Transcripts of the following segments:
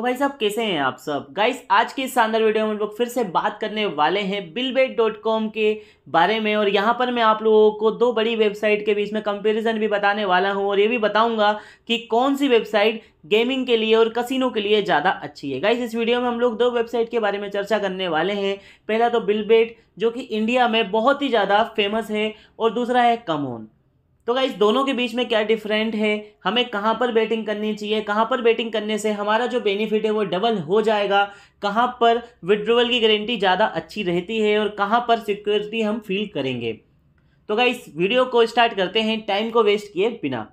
तो भाई साहब कैसे हैं आप सब गाइस आज के इस शानदार वीडियो में हम लोग फिर से बात करने वाले हैं बिलबेट डॉट कॉम के बारे में और यहाँ पर मैं आप लोगों को दो बड़ी वेबसाइट के बीच में कंपैरिजन भी बताने वाला हूँ और ये भी बताऊँगा कि कौन सी वेबसाइट गेमिंग के लिए और कसिनो के लिए ज़्यादा अच्छी है गाइस इस वीडियो में हम लोग दो वेबसाइट के बारे में चर्चा करने वाले हैं पहला तो बिलबेट जो कि इंडिया में बहुत ही ज़्यादा फेमस है और दूसरा है कमोन तो गाइज दोनों के बीच में क्या डिफरेंट है हमें कहाँ पर बैटिंग करनी चाहिए कहाँ पर बैटिंग करने से हमारा जो बेनिफिट है वो डबल हो जाएगा कहाँ पर विड्रोवल की गारंटी ज़्यादा अच्छी रहती है और कहाँ पर सिक्योरिटी हम फील करेंगे तो गाइज वीडियो को स्टार्ट करते हैं टाइम को वेस्ट किए बिना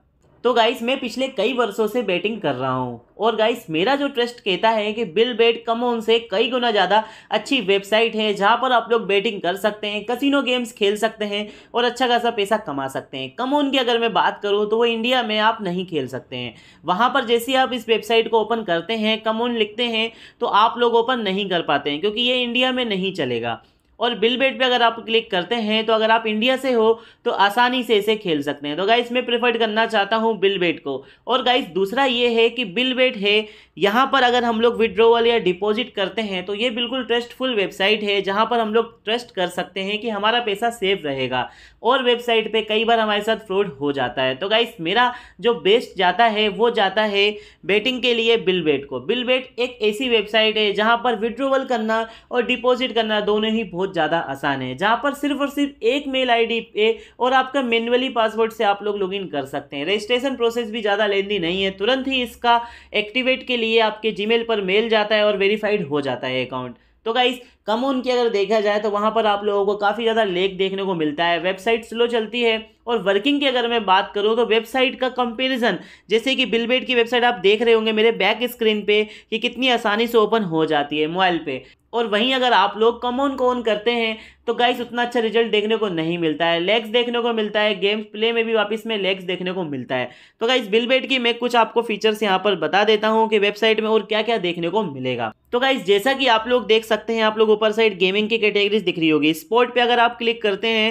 तो गाइस मैं पिछले कई वर्षों से बैटिंग कर रहा हूँ और गाइस मेरा जो ट्रस्ट कहता है कि बिल बेट कमोन से कई गुना ज़्यादा अच्छी वेबसाइट है जहाँ पर आप लोग बैटिंग कर सकते हैं कसिनो गेम्स खेल सकते हैं और अच्छा खासा पैसा कमा सकते हैं कमोन की अगर मैं बात करूँ तो वो इंडिया में आप नहीं खेल सकते हैं वहाँ पर जैसे आप इस वेबसाइट को ओपन करते हैं कमोन लिखते हैं तो आप लोग ओपन नहीं कर पाते हैं क्योंकि ये इंडिया में नहीं चलेगा और बिल बेट पे अगर आप क्लिक करते हैं तो अगर आप इंडिया से हो तो आसानी से इसे खेल सकते हैं तो गाइस मैं प्रेफर्ड करना चाहता हूँ बिल बेट को और गाइस दूसरा ये है कि बिल बेट है यहाँ पर अगर हम लोग विड्रोवल या डिपॉजिट करते हैं तो ये बिल्कुल ट्रस्टफुल वेबसाइट है जहाँ पर हम लोग ट्रस्ट कर सकते हैं कि हमारा पैसा सेफ रहेगा और वेबसाइट पे कई बार हमारे साथ फ्रॉड हो जाता है तो गाइस मेरा जो बेस्ट जाता है वो जाता है बेटिंग के लिए बिल बेट को बिल बेट एक ऐसी वेबसाइट है जहाँ पर विड्रोवल करना और डिपॉजिट करना दोनों ही बहुत ज़्यादा आसान है जहाँ पर सिर्फ और सिर्फ एक मेल आई पे और आपका मैनुअली पासवर्ड से आप लोग लॉग कर सकते हैं रजिस्ट्रेशन प्रोसेस भी ज़्यादा लेंदी नहीं है तुरंत ही इसका एक्टिवेट के लिए लिए आपके जीमेल पर मेल जाता है और वेरीफाइड हो जाता है अकाउंट तो गाइज ऑन की अगर देखा जाए तो वहाँ पर आप लोगों को काफ़ी ज़्यादा लेक देखने को मिलता है वेबसाइट स्लो चलती है और वर्किंग की अगर मैं बात करूँ तो वेबसाइट का कंपैरिजन जैसे कि बिलबेट की वेबसाइट आप देख रहे होंगे मेरे बैक स्क्रीन पे कि कितनी आसानी से ओपन हो जाती है मोबाइल पे और वहीं अगर आप लोग कमोन को ऑन करते हैं तो गाइस उतना अच्छा रिजल्ट देखने को नहीं मिलता है लेग्स देखने को मिलता है गेम्स प्ले में भी वापस में लेग्स देखने को मिलता है तो गाइस बिलबेट की मैं कुछ आपको फीचर्स यहाँ पर बता देता हूँ कि वेबसाइट में और क्या क्या देखने को मिलेगा तो गाइस जैसा कि आप लोग देख सकते हैं आप लोग ऊपर साइड गेमिंग की कैटेगरीज दिख रही होगी स्पोर्ट पे अगर आप क्लिक करते हैं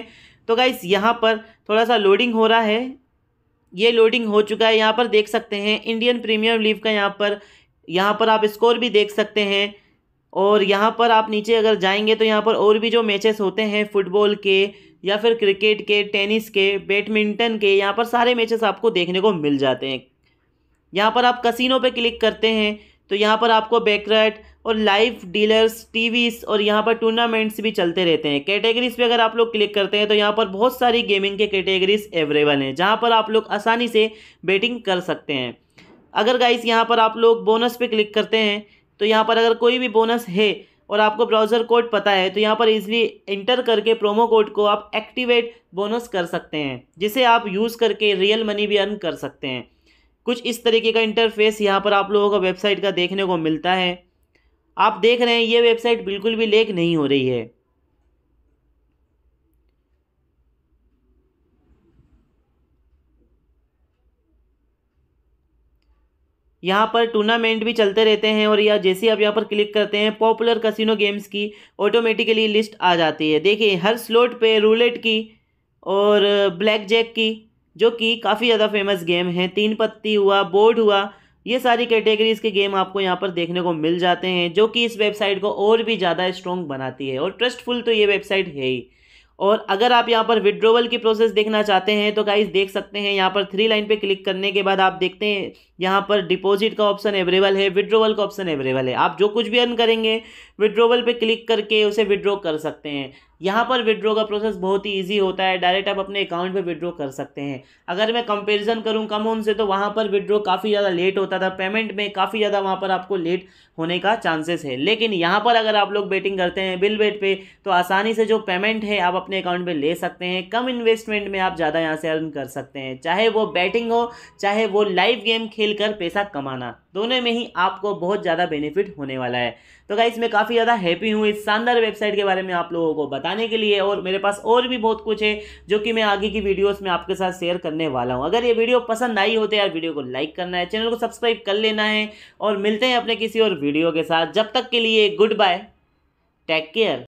तो गाइस यहाँ पर थोड़ा सा लोडिंग हो रहा है ये लोडिंग हो चुका है यहाँ पर देख सकते हैं इंडियन प्रीमियर लीग का यहाँ पर यहाँ पर आप स्कोर भी देख सकते हैं और यहाँ पर आप नीचे अगर जाएंगे तो यहाँ पर और भी जो मैचेस होते हैं फुटबॉल के या फिर क्रिकेट के टेनिस के बैडमिंटन के यहाँ पर सारे मैचेस आपको देखने को मिल जाते हैं यहाँ पर आप कसिनो पे क्लिक करते हैं तो यहाँ पर आपको बैकरेट और लाइव डीलर्स टीवीस और यहाँ पर टूर्नामेंट्स भी चलते रहते हैं कैटेगरीज पे अगर आप लोग क्लिक करते हैं तो यहाँ पर बहुत सारी गेमिंग के कैटेगरीज अवेलेबल हैं जहाँ पर आप लोग आसानी से बेटिंग कर सकते हैं अगर गाइस यहाँ पर आप लोग बोनस पे क्लिक करते हैं तो यहाँ पर अगर कोई भी बोनस है और आपको ब्राउज़र कोड पता है तो यहाँ पर इजली इंटर करके प्रोमो कोड को आप एक्टिवेट बोनस कर सकते हैं जिसे आप यूज़ करके रियल मनी भी अर्न कर सकते हैं कुछ इस तरीके का इंटरफेस यहाँ पर आप लोगों का वेबसाइट का देखने को मिलता है आप देख रहे हैं ये वेबसाइट बिल्कुल भी लेक नहीं हो रही है यहाँ पर टूर्नामेंट भी चलते रहते हैं और या जैसे आप यहाँ पर क्लिक करते हैं पॉपुलर कसिनो गेम्स की ऑटोमेटिकली लिस्ट आ जाती है देखिए हर स्लोट पे रूलेट की और ब्लैक जैक की जो कि काफ़ी ज़्यादा फेमस गेम हैं तीन पत्ती हुआ बोर्ड हुआ ये सारी कैटेगरीज़ के गेम आपको यहाँ पर देखने को मिल जाते हैं जो कि इस वेबसाइट को और भी ज़्यादा स्ट्रॉन्ग बनाती है और ट्रस्टफुल तो ये वेबसाइट है ही और अगर आप यहाँ पर विड्रोवल की प्रोसेस देखना चाहते हैं तो गाइज देख सकते हैं यहाँ पर थ्री लाइन पे क्लिक करने के बाद आप देखते हैं यहाँ पर डिपॉजिट का ऑप्शन अवेलेबल है विड्रोवल का ऑप्शन अवेलेबल है आप जो कुछ भी अर्न करेंगे विड्रोवल पे क्लिक करके उसे विड्रॉ कर सकते हैं यहाँ पर विड्रॉ का प्रोसेस बहुत ही ईजी होता है डायरेक्ट आप अपने अकाउंट पर विड्रो कर सकते हैं अगर मैं कंपेरिजन करूँ कम उनसे तो वहाँ पर विड्रो काफ़ी ज़्यादा लेट होता था पेमेंट में काफ़ी ज़्यादा वहाँ पर आपको लेट होने का चांसेस है लेकिन यहाँ पर अगर आप लोग बेटिंग करते हैं बिल बेट पर तो आसानी से जो पेमेंट है आप अपने अकाउंट में ले सकते हैं कम इन्वेस्टमेंट में आप ज़्यादा यहाँ से अर्न कर सकते हैं चाहे वो बैटिंग हो चाहे वो लाइव गेम खेल कर पैसा कमाना दोनों में ही आपको बहुत ज़्यादा बेनिफिट होने वाला है तो गाइज़ मैं काफ़ी ज़्यादा हैप्पी हूँ इस शानदार वेबसाइट के बारे में आप लोगों को बताने के लिए और मेरे पास और भी बहुत कुछ है जो कि मैं आगे की वीडियोस में आपके साथ शेयर करने वाला हूँ अगर ये वीडियो पसंद आई हो तो यार वीडियो को लाइक करना है चैनल को सब्सक्राइब कर लेना है और मिलते हैं अपने किसी और वीडियो के साथ जब तक के लिए गुड बाय टेक केयर